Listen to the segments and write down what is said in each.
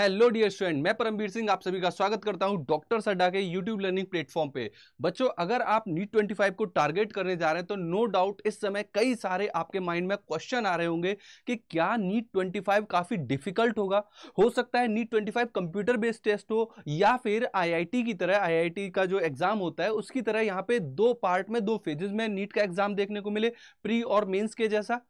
Hello dear student मैं परमवीर सिंह आप सभी का स्वागत करता हूं डॉक्टर सड्डा के यूट्यूब लर्निंग प्लेटफॉर्म पे बच्चों अगर आप नीट 25 e को टारगेट करने जा रहे हैं तो नो डाउट इस समय कई सारे आपके माइंड में क्वेश्चन आ रहे होंगे कि क्या नीट 25 काफ़ी डिफिकल्ट होगा हो सकता है नीट 25 कंप्यूटर बेस्ड टेस्ट हो या फिर आई की तरह आई का जो एग्ज़ाम होता है उसकी तरह यहाँ पे दो पार्ट में दो फेजेज में नीट e का एग्ज़ाम देखने को मिले प्री और मेन्स के जैसा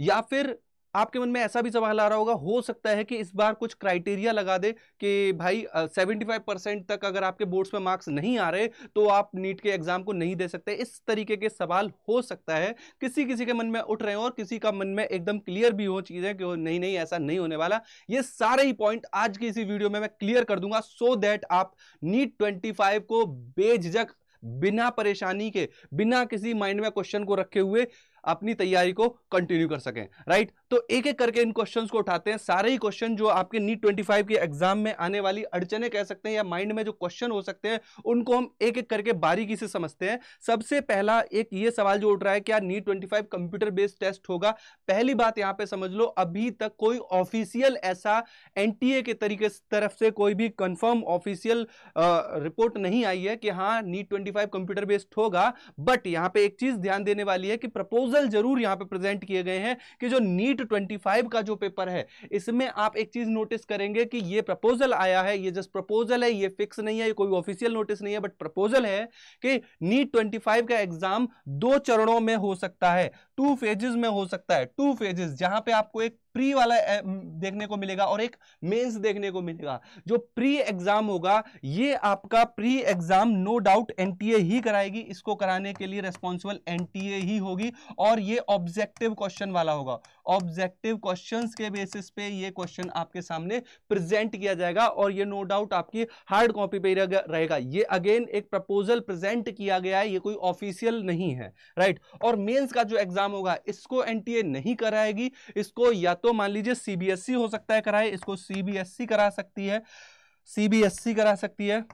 या फिर आपके मन में ऐसा भी सवाल आ रहा होगा हो सकता है कि इस बार कुछ क्राइटेरिया लगा दे कि भाई सेवेंटी फाइव परसेंट तक अगर आपके बोर्ड्स में मार्क्स नहीं आ रहे तो आप नीट के एग्जाम को नहीं दे सकते इस तरीके के सवाल हो सकता है किसी किसी के मन में उठ रहे हो और किसी का मन में एकदम क्लियर भी हो चीज़ें कि नहीं नहीं ऐसा नहीं होने वाला ये सारे ही पॉइंट आज की इसी वीडियो में मैं क्लियर कर दूंगा सो दैट आप नीट ट्वेंटी फाइव को बेझक बिना परेशानी के बिना किसी माइंड में क्वेश्चन को रखे हुए अपनी तैयारी को कंटिन्यू कर सकें राइट तो एक एक करके इन क्वेश्चंस को उठाते हैं सारे ही क्वेश्चन जो आपके नीट ट्वेंटी फाइव के एग्जाम में आने वाली अड़चने कह सकते हैं या माइंड में जो क्वेश्चन हो सकते हैं उनको हम एक एक करके बारीकी से समझते हैं सबसे पहला एक ये सवाल जो उठ रहा है क्या NEET twenty computer based test होगा पहली बात यहाँ पे समझ लो अभी तक कोई ऑफिशियल ऐसा एन के तरीके तरफ से कोई भी कंफर्म ऑफिशियल रिपोर्ट नहीं आई है कि हाँ नीट ट्वेंटी कंप्यूटर बेस्ड होगा बट यहाँ पे एक चीज ध्यान देने वाली है कि प्रपोजल जरूर यहाँ पे प्रेजेंट किए गए हैं कि जो नीट नीट 25 का जो पेपर है इसमें आप एक चीज नोटिस करेंगे कि ये प्रपोजल आया है ये जस्ट प्रपोजल है ये फिक्स नहीं है ये कोई ऑफिशियल नोटिस नहीं है बट प्रपोजल है कि नीट 25 का एग्जाम दो चरणों में हो सकता है टू फेजेस में हो सकता है टू फेजेस जहां पे आपको एक प्री वाला देखने को मिलेगा और एक मेंस देखने को मिलेगा जो प्री एग्जाम होगा ये आपका pre exam no doubt NTA ही कराएगी इसको कराने के लिए रेस्पॉन्सिबल एनटीए ही होगी और ये ऑब्जेक्टिव क्वेश्चन वाला होगा ऑब्जेक्टिव क्वेश्चंस के बेसिस पे ये क्वेश्चन आपके सामने प्रेजेंट किया जाएगा और ये नो डाउट आपकी हार्ड कॉपी पे रहेगा ये अगेन एक प्रपोजल प्रेजेंट किया गया है ये कोई ऑफिशियल नहीं है राइट और मेंस का जो एग्जाम होगा इसको एनटीए नहीं कराएगी इसको या तो तो मान लीजिए सीबीएसई हो सकता है कराए इसको सीबीएसई करा सकती है सीबीएसई करा सकती है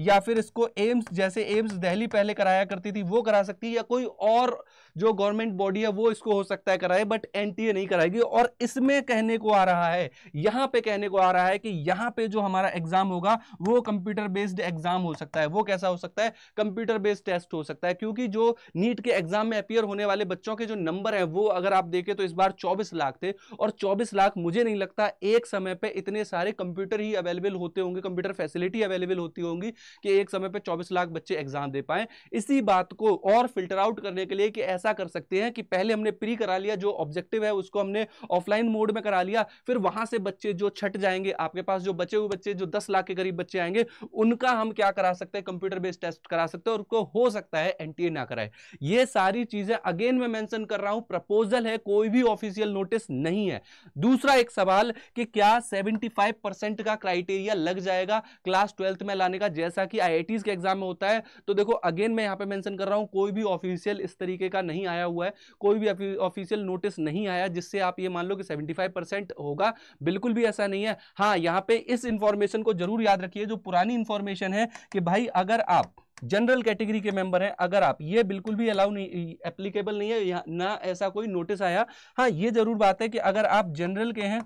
या फिर इसको एम्स जैसे एम्स दिल्ली पहले कराया करती थी वो करा सकती है या कोई और जो गवर्नमेंट बॉडी है वो इसको हो सकता है कराए बट एनटीए नहीं कराएगी और इसमें कहने को आ रहा है यहां पे कहने को आ रहा है कि यहां पे जो हमारा एग्जाम होगा वो कंप्यूटर बेस्ड एग्जाम हो सकता है वो कैसा हो सकता है कंप्यूटर बेस्ड टेस्ट हो सकता है क्योंकि जो नीट के एग्जाम में अपियर होने वाले बच्चों के जो नंबर है वो अगर आप देखें तो इस बार चौबीस लाख थे और चौबीस लाख मुझे नहीं लगता एक समय पर इतने सारे कंप्यूटर ही अवेलेबल होते होंगे कंप्यूटर फैसिलिटी अवेलेबल होती होंगी कि एक समय पर चौबीस लाख बच्चे एग्जाम दे पाए इसी बात को और फिल्टर आउट करने के लिए कि ऐसा ऐसा कर सकते हैं कि पहले हमने प्री करा लिया जो ऑब्जेक्टिव है उसको हमने ऑफलाइन मोड में करा लिया फिर वहां से बच्चे जो छट जाएंगे आपके पास जो बचे हुए बच्चे जो दस लाख के करीब बच्चे आएंगे उनका हम क्या करा सकते हैं कंप्यूटर बेस्ड टेस्ट करा सकते हैं और उसको हो सकता है एनटीए ना कराए ये सारी चीजें अगेन में मैंशन कर रहा हूं प्रपोजल है कोई भी ऑफिशियल नोटिस नहीं है दूसरा एक सवाल कि क्या सेवेंटी का क्राइटेरिया लग जाएगा क्लास ट्वेल्थ में लाने का जैसा कि आई के एग्जाम में होता है तो देखो अगेन मैं यहां पर मेंशन कर रहा हूं कोई भी ऑफिशियल इस तरीके का नहीं नहीं आया हुआ है कोई भी ऑफिशियल नोटिस नहीं आया जिससे आप ये मान लो कि 75 परसेंट होगा बिल्कुल भी ऐसा नहीं है हाँ यहाँ पे इस इंफॉर्मेशन को जरूर याद रखिए जो पुरानी इंफॉर्मेशन है कि भाई अगर आप जनरल कैटेगरी के मेंबर हैं अगर आप ये बिल्कुल भी अलाउ नहीं एप्लीकेबल नहीं है ना ऐसा कोई नोटिस आया हाँ ये जरूर बात है कि अगर आप जनरल के हैं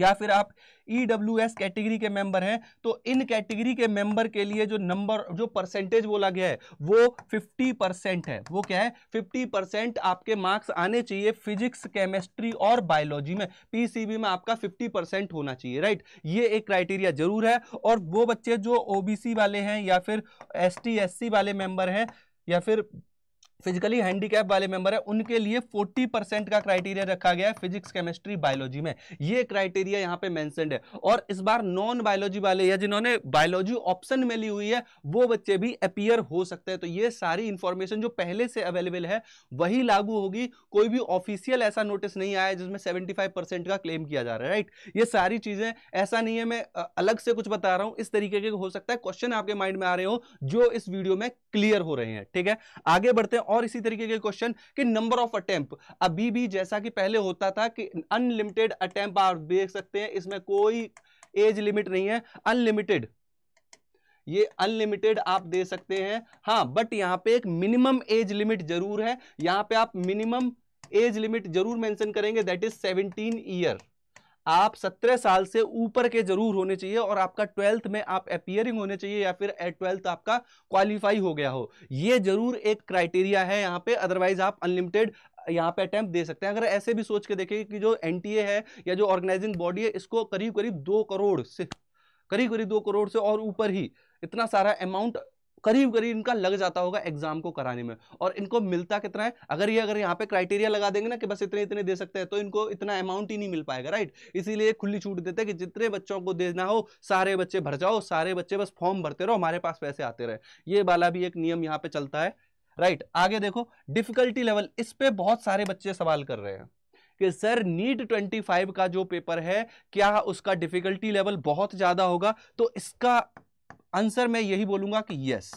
या फिर आप ईडब्ल्यूएस e कैटेगरी के मेंबर हैं तो इन कैटेगरी के मेंबर के लिए जो नंबर जो परसेंटेज बोला गया है वो 50 परसेंट है वो क्या है 50 परसेंट आपके मार्क्स आने चाहिए फिजिक्स केमिस्ट्री और बायोलॉजी में पीसीबी में आपका 50 परसेंट होना चाहिए राइट ये एक क्राइटेरिया जरूर है और वो बच्चे जो ओबीसी वाले हैं या फिर एस टी वाले मेंबर हैं या फिर फिजिकली हैंडीकैप वाले मेंबर है उनके लिए 40 परसेंट का क्राइटेरिया रखा गया है फिजिक्स केमिस्ट्री बायोलॉजी में ये क्राइटेरिया यहाँ पे मेंशनड है और इस बार नॉन बायोलॉजी वाले या जिन्होंने बायोलॉजी ऑप्शन में ली हुई है वो बच्चे भी अपियर हो सकते हैं तो ये सारी इंफॉर्मेशन जो पहले से अवेलेबल है वही लागू होगी कोई भी ऑफिशियल ऐसा नोटिस नहीं आया जिसमें सेवेंटी का क्लेम किया जा रहा है राइट ये सारी चीजें ऐसा नहीं है मैं अलग से कुछ बता रहा हूँ इस तरीके के हो सकता है क्वेश्चन आपके माइंड में आ रहे हो जो इस वीडियो में क्लियर हो रहे हैं ठीक है आगे बढ़ते हैं और इसी तरीके के क्वेश्चन कि नंबर ऑफ अटेम्प अभी भी जैसा कि पहले होता था कि अनलिमिटेड अटेम्प आप देख सकते हैं इसमें कोई एज लिमिट नहीं है अनलिमिटेड ये अनलिमिटेड आप दे सकते हैं हाँ बट यहाँ पे एक मिनिमम एज लिमिट जरूर है यहाँ पे आप मिनिमम एज लिमिट जरूर मेंशन करेंगे दैट इज 17 ईयर आप सत्रह साल से ऊपर के जरूर होने चाहिए और आपका ट्वेल्थ में आप अपियरिंग होने चाहिए या फिर ट्वेल्थ आपका क्वालिफाई हो गया हो ये जरूर एक क्राइटेरिया है यहाँ पे अदरवाइज आप अनलिमिटेड यहाँ पे अटैम्प दे सकते हैं अगर ऐसे भी सोच के देखें कि जो एनटीए है या जो ऑर्गेनाइजिंग बॉडी है इसको करीब करीब दो करोड़ से करीब करीब दो करोड़ से और ऊपर ही इतना सारा अमाउंट करीब करीब इनका लग जाता होगा एग्जाम को कराने में और इनको मिलता कितना है अगर ये अगर यहाँ पे क्राइटेरिया लगा देंगे ना कि बस इतने इतने दे सकते हैं तो इनको इतना अमाउंट ही नहीं मिल पाएगा राइट इसीलिए खुली छूट देते हैं कि जितने बच्चों को देना हो सारे बच्चे भर जाओ सारे बच्चे बस फॉर्म भरते रहो हमारे पास पैसे आते रहे ये वाला भी एक नियम यहाँ पे चलता है राइट आगे देखो डिफिकल्टी लेवल इस पर बहुत सारे बच्चे सवाल कर रहे हैं कि सर नीट 25 का जो पेपर है क्या उसका डिफिकल्टी लेवल बहुत ज़्यादा होगा तो इसका आंसर मैं यही बोलूंगा कि यस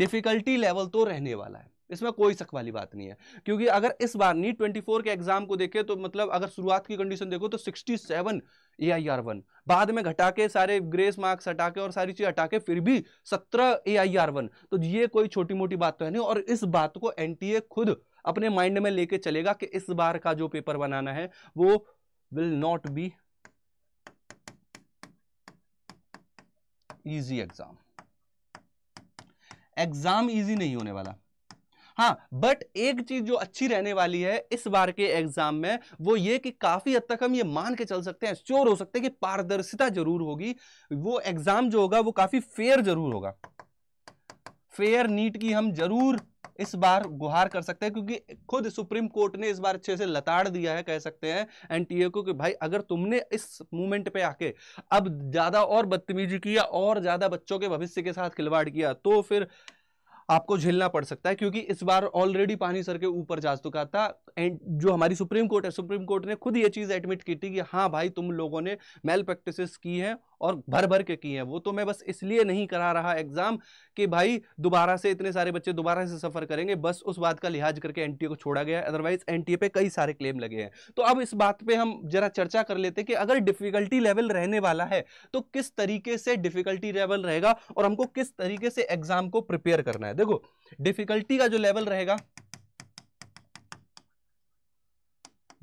डिफिकल्टी लेवल तो रहने वाला है इसमें कोई शक वाली बात नहीं है क्योंकि अगर इस बार नीट ट्वेंटी के एग्जाम को देखें तो मतलब अगर शुरुआत की कंडीशन देखो तो 67 seven A I R one बाद में घटा के सारे ग्रेस मार्क्स हटा के और सारी चीज हटा के फिर भी 17 ए आई आर वन तो ये कोई छोटी मोटी बात तो है नहीं और इस बात को एन खुद अपने माइंड में लेके चलेगा कि इस बार का जो पेपर बनाना है वो will not be easy exam exam easy नहीं होने वाला हाँ बट एक चीज जो अच्छी रहने वाली है इस बार के एग्जाम में वो ये कि काफी हद तक हम ये मान के चल सकते हैं श्योर हो सकते हैं कि पारदर्शिता जरूर होगी वो एग्जाम जो होगा वो काफी फेयर जरूर होगा फेयर नीट की हम जरूर इस बार गुहार कर सकते हैं क्योंकि खुद सुप्रीम कोर्ट ने इस बार अच्छे से लताड़ दिया है कह सकते हैं एनटीए को कि भाई अगर तुमने इस मूवमेंट पे आके अब ज़्यादा और बदतमीजी किया और ज़्यादा बच्चों के भविष्य के साथ खिलवाड़ किया तो फिर आपको झेलना पड़ सकता है क्योंकि इस बार ऑलरेडी पानी सर के ऊपर जा चुका था एंड जो हमारी सुप्रीम कोर्ट है सुप्रीम कोर्ट ने खुद ये चीज़ एडमिट की थी कि हाँ भाई तुम लोगों ने मेल प्रैक्टिस की हैं और भर भर के की हैं वो तो मैं बस इसलिए नहीं करा रहा एग्ज़ाम कि भाई दोबारा से इतने सारे बच्चे दोबारा से सफ़र करेंगे बस उस बात का लिहाज करके एन को छोड़ा गया अदरवाइज एन पे कई सारे क्लेम लगे हैं तो अब इस बात पर हम जरा चर्चा कर लेते हैं कि अगर डिफ़िकल्टी लेवल रहने वाला है तो किस तरीके से डिफ़िकल्टी लेवल रहेगा और हमको किस तरीके से एग्ज़ाम को प्रिपेयर करना है है देखो डिफिकल्टी का जो लेवल रहेगा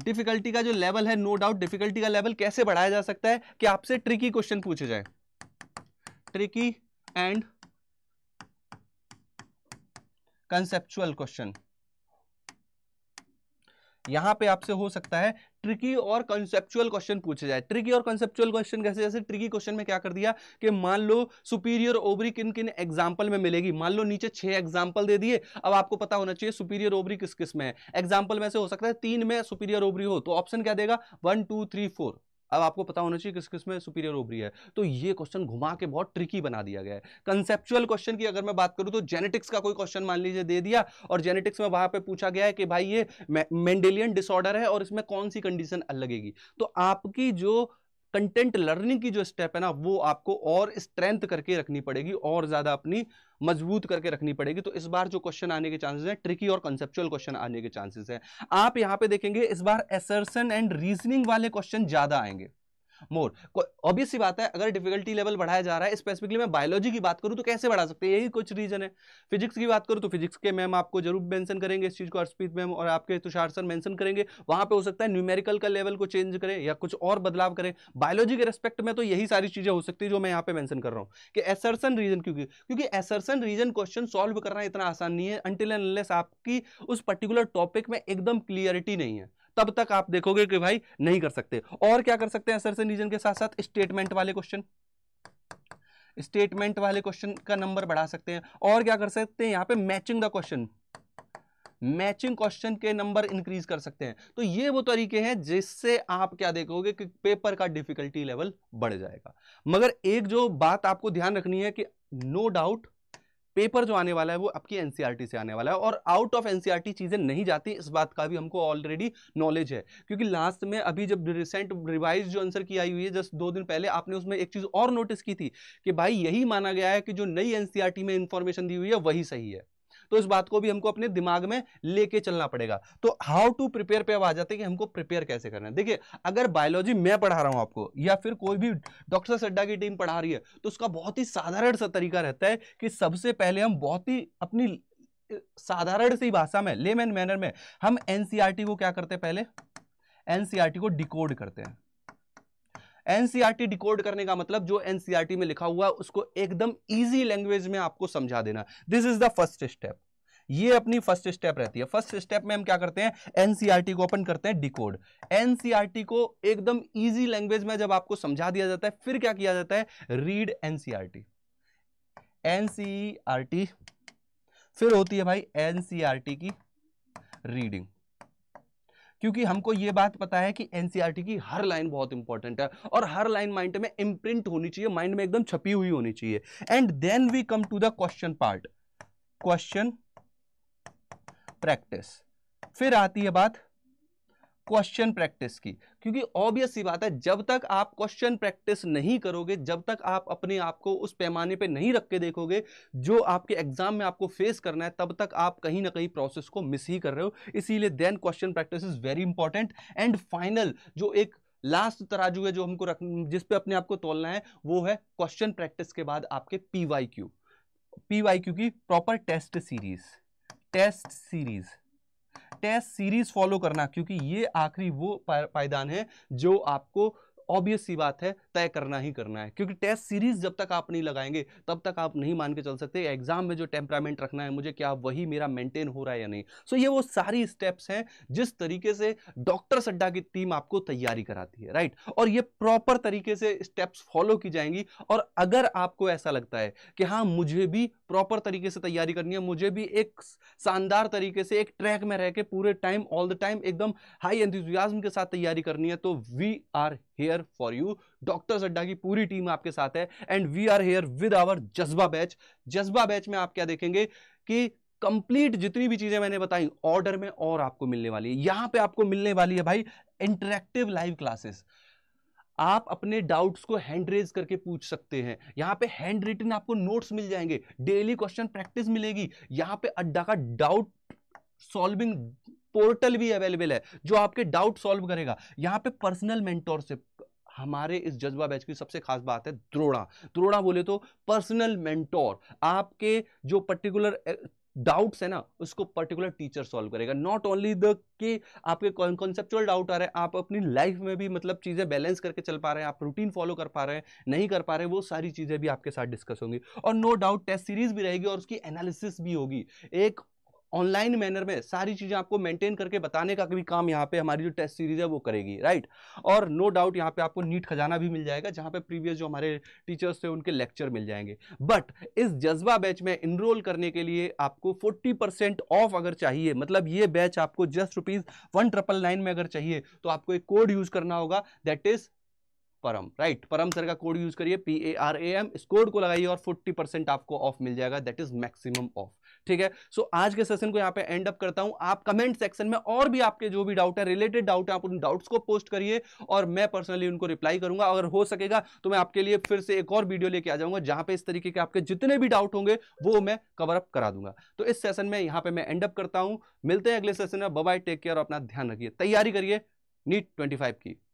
डिफिकल्टी का जो लेवल है नो डाउट डिफिकल्टी का लेवल कैसे बढ़ाया जा सकता है कि आपसे ट्रिकी क्वेश्चन पूछे जाए ट्रिकी एंड कंसेप्चुअल क्वेश्चन यहां पे आपसे हो सकता है ट्रिकी और कॉन्सेप्चुअल क्वेश्चन पूछे जाए ट्रिकी और कॉन्सेप्चुअल क्वेश्चन कैसे जैसे ट्रिकी क्वेश्चन में क्या कर दिया कि मान लो सुपीरियर ओवरी किन किन एग्जाम्पल में मिलेगी मान लो नीचे छह एग्जाम्पल दे दिए अब आपको पता होना चाहिए सुपीरियर ओवरी किस किस में है एग्जाम्पल में से हो सकता है तीन में सुपीरियर ओवरी हो तो ऑप्शन क्या देगा वन टू थ्री फोर अब आपको पता होना चाहिए किस किस में सुपीरियर ओवरी है तो ये क्वेश्चन घुमा के बहुत ट्रिकी बना दिया गया है कंसेप्चुअल क्वेश्चन की अगर मैं बात करूं तो जेनेटिक्स का कोई क्वेश्चन मान लीजिए दे दिया और जेनेटिक्स में वहां पे पूछा गया है कि भाई ये मेंडेलियन डिसऑर्डर है और इसमें कौन सी कंडीशन लगेगी तो आपकी जो कंटेंट लर्निंग की जो स्टेप है ना वो आपको और स्ट्रेंथ करके रखनी पड़ेगी और ज़्यादा अपनी मजबूत करके रखनी पड़ेगी तो इस बार जो क्वेश्चन आने के चांसेस हैं ट्रिकी और कंसेप्चुअल क्वेश्चन आने के चांसेस हैं आप यहाँ पे देखेंगे इस बार एसर्सन एंड रीजनिंग वाले क्वेश्चन ज़्यादा आएंगे मोर ऑब्वियस बात है अगर डिफिकल्टी लेवल बढ़ाया जा रहा है स्पेसिफिकली मैं बायोलॉजी की बात करूँ तो कैसे बढ़ा सकते हैं यही कुछ रीजन है फिजिक्स की बात करूँ तो फिजिक्स के मैम आपको जरूर मैंसन करेंगे इस चीज़ को अर्षप्रीत मैम और आपके तुषार सर मैंसन करेंगे वहाँ पर हो सकता है न्यूमेरिकल का लेवल को चेंज करें या कुछ और बदलाव करें बायोलॉजी के रेस्पेक्ट में तो यही सारी चीज़ें हो सकती है जो मैं यहाँ पे मैंसन कर रहा हूँ कि एसरसन रीजन क्योंकि क्योंकि एसरसन रीजन क्वेश्चन सॉल्व करना इतना आसान नहीं है एंड आपकी उस पर्टिकुलर टॉपिक में एकदम क्लियरिटी नहीं है तब तक आप देखोगे कि भाई नहीं कर सकते और क्या कर सकते हैं सर से रीजन के साथ साथ स्टेटमेंट वाले क्वेश्चन स्टेटमेंट वाले क्वेश्चन का नंबर बढ़ा सकते हैं और क्या कर सकते हैं यहां पे matching the question matching question के नंबर इंक्रीज कर सकते हैं तो ये वो तरीके हैं जिससे आप क्या देखोगे कि पेपर का डिफिकल्टी लेवल बढ़ जाएगा मगर एक जो बात आपको ध्यान रखनी है कि नो no डाउट पेपर जो आने वाला है वो आपकी एनसीईआरटी e से आने वाला है और आउट ऑफ एनसीईआरटी चीज़ें नहीं जाती इस बात का भी हमको ऑलरेडी नॉलेज है क्योंकि लास्ट में अभी जब रिसेंट रिवाइज जो आंसर की आई हुई है जस्ट दो दिन पहले आपने उसमें एक चीज़ और नोटिस की थी कि भाई यही माना गया है कि जो नई एनसीईआरटी e में इंफॉर्मेशन दी हुई है वही सही है तो इस बात को भी हमको अपने दिमाग में लेके चलना पड़ेगा तो हाउ टू प्रिपेयर पे अब आ जाते हैं कि हमको प्रिपेयर कैसे करना है देखिए अगर बायोलॉजी मैं पढ़ा रहा हूं आपको या फिर कोई भी डॉक्टर सड्डा की टीम पढ़ा रही है तो उसका बहुत ही साधारण सा तरीका रहता है कि सबसे पहले हम बहुत ही अपनी साधारण सी भाषा में लेमेन मैनर में हम एनसीआरटी e को क्या करते हैं पहले एनसीआरटी e को डिकोड करते हैं एनसीईआरटी डिकोड करने का मतलब जो एनसीईआरटी में लिखा हुआ है उसको एकदम ईजी लैंग्वेज में आपको समझा देना this is the first step ये अपनी फर्स्ट स्टेप रहती है फर्स्ट स्टेप में हम क्या करते हैं एनसीईआरटी को ओपन करते हैं डिकोड एनसीईआरटी को एकदम इजी लैंग्वेज में जब आपको समझा दिया जाता है फिर क्या किया जाता है रीड एनसीईआरटी एनसीईआरटी फिर होती है भाई एनसीईआरटी की रीडिंग क्योंकि हमको ये बात पता है कि एनसीईआरटी e की हर लाइन बहुत इंपॉर्टेंट है और हर लाइन माइंड में इम्प्रिंट होनी चाहिए माइंड में एकदम छपी हुई होनी चाहिए and then we come to the question part question practice फिर आती है बात क्वेश्चन प्रैक्टिस की क्योंकि ऑब्वियस ही बात है जब तक आप क्वेश्चन प्रैक्टिस नहीं करोगे जब तक आप अपने आप को उस पैमाने पे नहीं रख के देखोगे जो आपके एग्जाम में आपको फेस करना है तब तक आप कहीं ना कहीं प्रोसेस को मिस ही कर रहे हो इसीलिए then question practice is very important and final जो एक लास्ट तराजू है जो हमको रख जिस पे अपने आप को तोलना है वो है क्वेश्चन प्रैक्टिस के बाद आपके P Y Q P Y Q की proper test series test series test series follow करना क्योंकि ये आखिरी वो पायदान है जो आपको ऑब्वियस सी बात है तय करना ही करना है क्योंकि टेस्ट सीरीज जब तक आप नहीं लगाएंगे तब तक आप नहीं मान के चल सकते एग्जाम में जो टेम्परामेंट रखना है मुझे क्या वही मेरा मेंटेन हो रहा है या नहीं सो ये वो सारी स्टेप्स हैं जिस तरीके से डॉक्टर सड्डा की टीम आपको तैयारी कराती है राइट और ये प्रॉपर तरीके से स्टेप्स फॉलो की जाएंगी और अगर आपको ऐसा लगता है कि हाँ मुझे भी प्रॉपर तरीके से तैयारी करनी है मुझे भी एक शानदार तरीके से एक ट्रैक में रह के पूरे टाइम ऑल द टाइम एकदम हाई एंथुजियाज्म के साथ तैयारी करनी है तो we are here for you doctor Adda की पूरी टीम आपके साथ है and we are here with our Jazba batch Jazba batch में आप क्या देखेंगे कि कंप्लीट जितनी भी चीजें मैंने बताई ऑर्डर में और आपको मिलने वाली है यहां पे आपको मिलने वाली है भाई इंटरेक्टिव लाइव क्लासेस आप अपने डाउट्स को हैंड रेज करके पूछ सकते हैं यहाँ पे हैंड रिटन आपको नोट्स मिल जाएंगे डेली क्वेश्चन प्रैक्टिस मिलेगी यहाँ पे अड्डा का डाउट सॉल्विंग पोर्टल भी अवेलेबल है जो आपके डाउट सॉल्व करेगा यहाँ पे पर्सनल मेंटोरशिप हमारे इस जज्बा बैच की सबसे खास बात है द्रोड़ा द्रोड़ा बोले तो पर्सनल मेंटोर आपके जो पर्टिकुलर डाउट्स है ना उसको पर्टिकुलर टीचर सॉल्व करेगा नॉट ओनली द कि आपके कॉन्सेप्चुअल डाउट आ रहे हैं आप अपनी लाइफ में भी मतलब चीज़ें बैलेंस करके चल पा रहे हैं आप रूटीन फॉलो कर पा रहे हैं नहीं कर पा रहे हैं वो सारी चीज़ें भी आपके साथ डिस्कस होंगी और नो डाउट टेस्ट सीरीज भी रहेगी और उसकी एनालिसिस भी होगी एक ऑनलाइन मैनर में सारी चीज़ें आपको मेंटेन करके बताने का भी काम यहाँ पे हमारी जो टेस्ट सीरीज है वो करेगी राइट और नो डाउट यहाँ पे आपको नीट खजाना भी मिल जाएगा जहाँ पे प्रीवियस जो हमारे टीचर्स थे उनके लेक्चर मिल जाएंगे बट इस जज्बा बैच में इनरोल करने के लिए आपको फोर्टी ऑफ अगर चाहिए मतलब ये बैच आपको just rupees one triple nine में अगर चाहिए तो आपको एक कोड यूज़ करना होगा that is Param right right? Param sir का कोड यूज करिए P A R A M इस कोड को लगाइए और 40 परसेंट आपको ऑफ मिल जाएगा दैट इज मैक्सिमम ऑफ ठीक है सो so, आज के सेशन को यहाँ पे एंड अप करता हूँ आप कमेंट सेक्शन में और भी आपके जो भी डाउट है रिलेटेड डाउट है आप उन डाउट्स को पोस्ट करिए और मैं पर्सनली उनको रिप्लाई करूंगा अगर हो सकेगा तो मैं आपके लिए फिर से एक और वीडियो लेके आ जाऊंगा जहां पर इस तरीके के आपके जितने भी डाउट होंगे वो मैं कवर अप करा दूंगा तो इस सेशन में यहाँ पे मैं एंड अप करता हूँ मिलते हैं अगले सेशन में बाय टेक केयर और अपना ध्यान रखिए तैयारी करिए नीट ट्वेंटी की